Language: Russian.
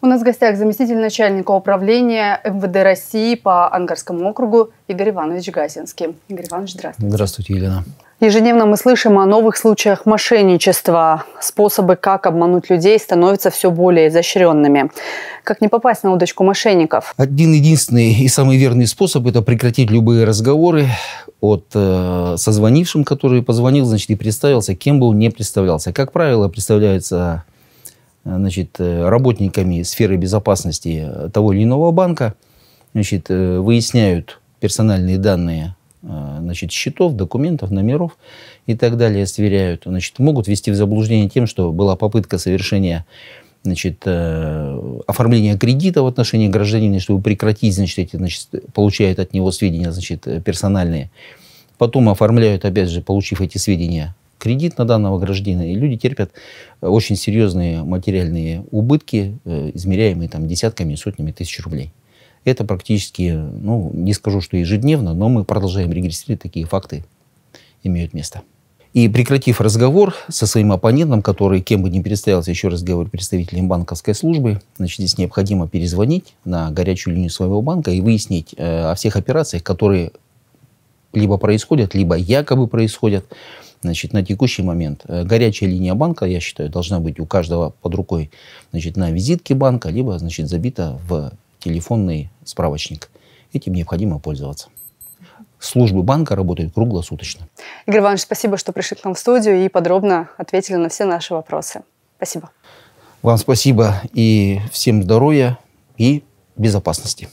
У нас в гостях заместитель начальника управления МВД России по Ангарскому округу Игорь Иванович Гасинский. Игорь Иванович, здравствуйте. Здравствуйте, Елена. Ежедневно мы слышим о новых случаях мошенничества. Способы, как обмануть людей, становятся все более изощренными. Как не попасть на удочку мошенников? Один единственный и самый верный способ – это прекратить любые разговоры от э, созвонившим, который позвонил, значит, и представился, кем бы он не представлялся. Как правило, представляются значит, э, работниками сферы безопасности э, того или иного банка, значит, э, выясняют персональные данные значит, счетов, документов, номеров и так далее, сверяют, значит, могут ввести в заблуждение тем, что была попытка совершения значит, оформления кредита в отношении гражданина, чтобы прекратить, значит, эти, значит, получают от него сведения, значит, персональные. Потом оформляют, опять же, получив эти сведения, кредит на данного гражданина, и люди терпят э, очень серьезные материальные убытки, э, измеряемые там десятками, сотнями тысяч рублей. Это практически, ну, не скажу, что ежедневно, но мы продолжаем регистрировать такие факты, имеют место. И прекратив разговор со своим оппонентом, который, кем бы ни представился, еще раз говорю, представителем банковской службы, значит, здесь необходимо перезвонить на горячую линию своего банка и выяснить э, о всех операциях, которые либо происходят, либо якобы происходят. Значит, на текущий момент э, горячая линия банка, я считаю, должна быть у каждого под рукой значит, на визитке банка, либо значит, забита в телефонный справочник. Этим необходимо пользоваться. Службы банка работают круглосуточно. Игорь Иванович, спасибо, что пришли к нам в студию и подробно ответили на все наши вопросы. Спасибо. Вам спасибо и всем здоровья и безопасности.